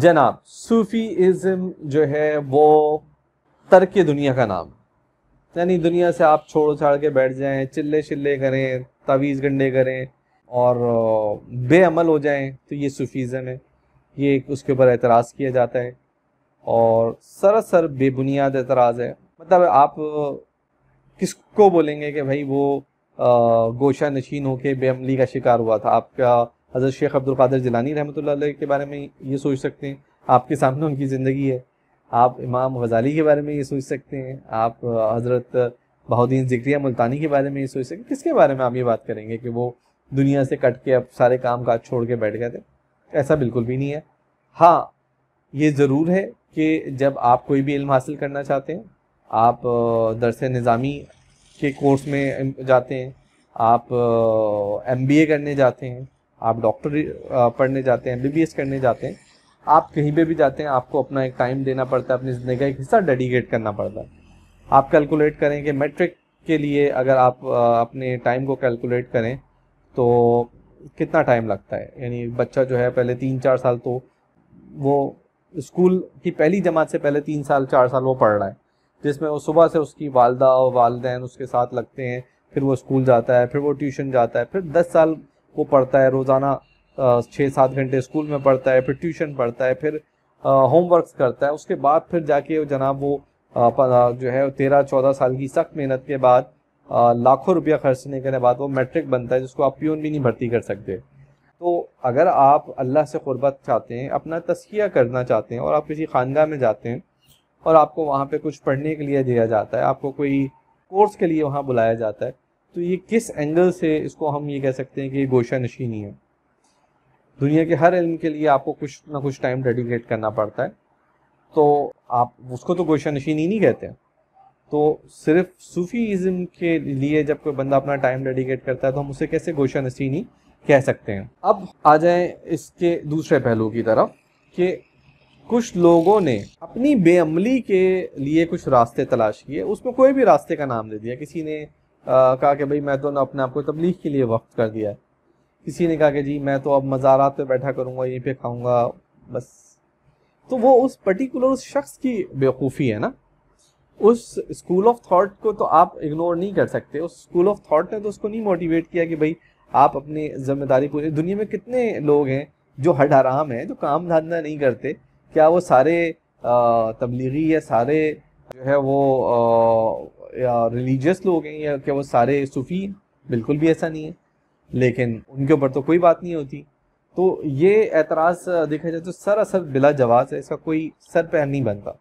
जनाब सूफी इज़म जो है वो तर्क दुनिया का नाम यानी दुनिया से आप छोड़ छाड़ के बैठ जाएं चिल्ले शिल्ले करें तवीज़ गंडे करें और बेअमल हो जाएं तो ये सूफीज़म है ये उसके ऊपर एतराज़ किया जाता है और सरासर बेबुनियाद एतराज़ है मतलब आप किसको बोलेंगे कि भाई वो गोशा नशीन होके बेअमली का शिकार हुआ था आपका हज़रत शेख अब्दुल अब्दुल्कर जिलानी रहमत के बारे में ये सोच सकते हैं आपके सामने उनकी ज़िंदगी है आप इमाम गजाली के बारे में ये सोच सकते हैं आप हज़रत बहुद्दीन जिक्रिया मुल्तानी के बारे में ये सोच सकते किसके बारे में आप ये बात करेंगे कि वो दुनिया से कट के अब सारे काम काज छोड़ के बैठ गए थे ऐसा बिल्कुल भी नहीं है हाँ ये ज़रूर है कि जब आप कोई भी इल्म हासिल करना चाहते हैं आप दरस निज़ामी के कोर्स में जाते हैं आप एम करने जाते हैं आप डॉक्टर पढ़ने जाते हैं बी करने जाते हैं आप कहीं पे भी जाते हैं आपको अपना एक टाइम देना पड़ता है अपनी ज़िंदगी का एक हिस्सा डेडिकेट करना पड़ता है आप कैलकुलेट करें कि मैट्रिक के लिए अगर आप अपने टाइम को कैलकुलेट करें तो कितना टाइम लगता है यानी बच्चा जो है पहले तीन चार साल तो वो स्कूल की पहली जमात से पहले तीन साल चार साल वो पढ़ रहा है जिसमें वो सुबह से उसकी वालदा और वालदेन उसके साथ लगते हैं फिर वो स्कूल जाता है फिर वो ट्यूशन जाता है फिर दस साल वो पढ़ता है रोज़ाना छः सात घंटे स्कूल में पढ़ता है फिर ट्यूशन पढ़ता है फिर होमवर्क करता है उसके बाद फिर जाके जनाब वो जो है तेरह चौदह साल की सख्त मेहनत के बाद लाखों रुपया खर्चने के बाद वो मैट्रिक बनता है जिसको आप प्यून भी नहीं भर्ती कर सकते तो अगर आप अल्लाह से क़ुरबत चाहते हैं अपना तस्किया करना चाहते हैं और आप किसी खानगा में जाते हैं और आपको वहाँ पे कुछ पढ़ने के लिए दिया जाता है आपको कोई कोर्स के लिए वहाँ बुलाया जाता है तो ये किस एंगल से इसको हम ये कह सकते हैं कि गोशा नशीनी है दुनिया के हर इल्म के लिए आपको कुछ ना कुछ टाइम डेडिकेट करना पड़ता है तो आप उसको तो गोशा नशी नहीं कहते हैं तो सिर्फ सूफीज़म के लिए जब कोई बंदा अपना टाइम डेडिकेट करता है तो हम उसे कैसे गोशा नशीनी कह सकते हैं अब आ जाए इसके दूसरे पहलू की तरफ कि कुछ लोगों ने अपनी बेअमली के लिए कुछ रास्ते तलाश किए उसमें कोई भी रास्ते का नाम दे दिया किसी ने कहा कि भाई मैं तो ना अपने आप को तबलीग के लिए वक्त कर दिया है किसी ने कहा कि जी मैं तो अब मज़ारात पे बैठा करूँगा यहीं पे खाऊंगा बस तो वो उस पर्टिकुलर उस शख्स की बेवकूफ़ी है ना उस स्कूल ऑफ थॉट को तो आप इग्नोर नहीं कर सकते उस स्कूल ऑफ थॉट ने तो उसको नहीं मोटिवेट किया कि भाई आप अपनी जिम्मेदारी पूरी दुनिया में कितने लोग हैं जो हड आराम हैं जो काम धंधा नहीं करते क्या वो सारे तबलीगी या सारे जो है वो रिलीजियस लोग हैं या क्या वो सारे सूफी हैं बिल्कुल भी ऐसा नहीं है लेकिन उनके ऊपर तो कोई बात नहीं होती तो ये एतराज़ देखा जाए तो सर असर बिला जवाज़ है इसका कोई सर पैर नहीं बनता